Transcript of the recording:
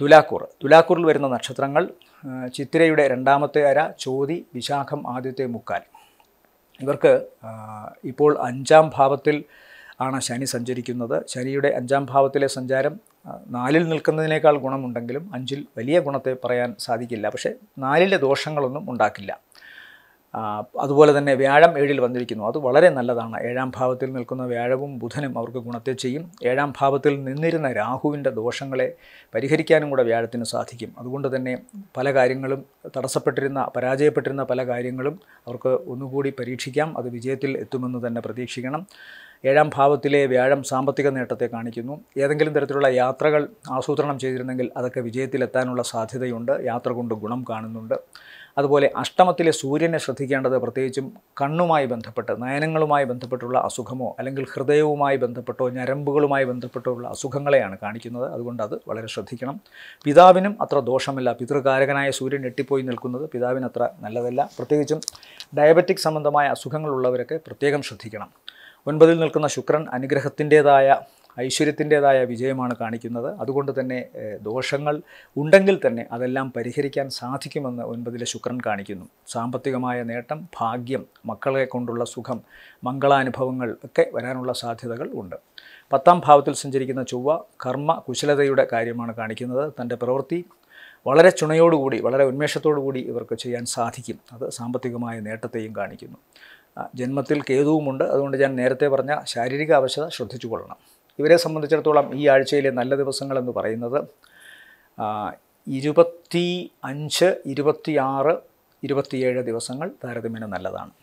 തുലാക്കൂർ തുലാക്കൂറിൽ വരുന്ന നക്ഷത്രങ്ങൾ ചിത്തിരയുടെ രണ്ടാമത്തെ അര ചോതി വിശാഖം ആദ്യത്തെ മുക്കാൽ ഇവർക്ക് ഇപ്പോൾ അഞ്ചാം ഭാവത്തിൽ ആണ് ശനി സഞ്ചരിക്കുന്നത് ശനിയുടെ അഞ്ചാം ഭാവത്തിലെ സഞ്ചാരം നാലിൽ നിൽക്കുന്നതിനേക്കാൾ ഗുണമുണ്ടെങ്കിലും അഞ്ചിൽ വലിയ ഗുണത്തെ പറയാൻ സാധിക്കില്ല പക്ഷേ നാലിലെ ദോഷങ്ങളൊന്നും ഉണ്ടാക്കില്ല അതുപോലെ തന്നെ വ്യാഴം ഏഴിൽ വന്നിരിക്കുന്നു അത് വളരെ നല്ലതാണ് ഏഴാം ഭാവത്തിൽ നിൽക്കുന്ന വ്യാഴവും ബുധനും അവർക്ക് ഗുണത്തെ ചെയ്യും ഏഴാം ഭാവത്തിൽ നിന്നിരുന്ന രാഹുവിൻ്റെ ദോഷങ്ങളെ പരിഹരിക്കാനും കൂടെ വ്യാഴത്തിന് സാധിക്കും അതുകൊണ്ട് തന്നെ പല കാര്യങ്ങളും തടസ്സപ്പെട്ടിരുന്ന പരാജയപ്പെട്ടിരുന്ന പല കാര്യങ്ങളും അവർക്ക് ഒന്നുകൂടി പരീക്ഷിക്കാം അത് വിജയത്തിൽ എത്തുമെന്ന് തന്നെ പ്രതീക്ഷിക്കണം ഏഴാം ഭാവത്തിലെ വ്യാഴം സാമ്പത്തിക നേട്ടത്തെ കാണിക്കുന്നു ഏതെങ്കിലും തരത്തിലുള്ള യാത്രകൾ ആസൂത്രണം ചെയ്തിരുന്നെങ്കിൽ അതൊക്കെ വിജയത്തിലെത്താനുള്ള സാധ്യതയുണ്ട് യാത്ര കൊണ്ട് ഗുണം കാണുന്നുണ്ട് അതുപോലെ അഷ്ടമത്തിലെ സൂര്യനെ ശ്രദ്ധിക്കേണ്ടത് പ്രത്യേകിച്ചും കണ്ണുമായി ബന്ധപ്പെട്ട് നയനങ്ങളുമായി ബന്ധപ്പെട്ടുള്ള അസുഖമോ അല്ലെങ്കിൽ ഹൃദയവുമായി ബന്ധപ്പെട്ടോ ഞരമ്പുകളുമായി ബന്ധപ്പെട്ടോ ഉള്ള അസുഖങ്ങളെയാണ് കാണിക്കുന്നത് അതുകൊണ്ട് അത് വളരെ ശ്രദ്ധിക്കണം പിതാവിനും അത്ര ദോഷമല്ല പിതൃകാരകനായ സൂര്യൻ എട്ടിപ്പോയി നിൽക്കുന്നത് പിതാവിന് അത്ര നല്ലതല്ല പ്രത്യേകിച്ചും ഡയബറ്റിക് സംബന്ധമായ അസുഖങ്ങളുള്ളവരൊക്കെ പ്രത്യേകം ശ്രദ്ധിക്കണം ഒൻപതിൽ നിൽക്കുന്ന ശുക്രൻ അനുഗ്രഹത്തിൻ്റേതായ ഐശ്വര്യത്തിൻ്റെതായ വിജയമാണ് കാണിക്കുന്നത് അതുകൊണ്ട് തന്നെ ദോഷങ്ങൾ ഉണ്ടെങ്കിൽ തന്നെ അതെല്ലാം പരിഹരിക്കാൻ സാധിക്കുമെന്ന് ഒൻപതിലെ ശുക്രൻ കാണിക്കുന്നു സാമ്പത്തികമായ നേട്ടം ഭാഗ്യം മക്കളെ കൊണ്ടുള്ള സുഖം മംഗളാനുഭവങ്ങൾ ഒക്കെ വരാനുള്ള സാധ്യതകൾ ഉണ്ട് പത്താം ഭാവത്തിൽ സഞ്ചരിക്കുന്ന ചൊവ്വ കർമ്മ കുശലതയുടെ കാര്യമാണ് കാണിക്കുന്നത് തൻ്റെ പ്രവൃത്തി വളരെ ചുണയോടുകൂടി വളരെ ഉന്മേഷത്തോടുകൂടി ഇവർക്ക് ചെയ്യാൻ സാധിക്കും അത് സാമ്പത്തികമായ നേട്ടത്തെയും കാണിക്കുന്നു ജന്മത്തിൽ കേതുവുമുണ്ട് അതുകൊണ്ട് ഞാൻ നേരത്തെ പറഞ്ഞ ശാരീരിക അവശത ശ്രദ്ധിച്ചു കൊള്ളണം ഇവരെ സംബന്ധിച്ചിടത്തോളം ഈ ആഴ്ചയിലെ നല്ല ദിവസങ്ങളെന്ന് പറയുന്നത് ഇരുപത്തി അഞ്ച് ഇരുപത്തിയാറ് ഇരുപത്തിയേഴ് ദിവസങ്ങൾ താരതമ്യേന നല്ലതാണ്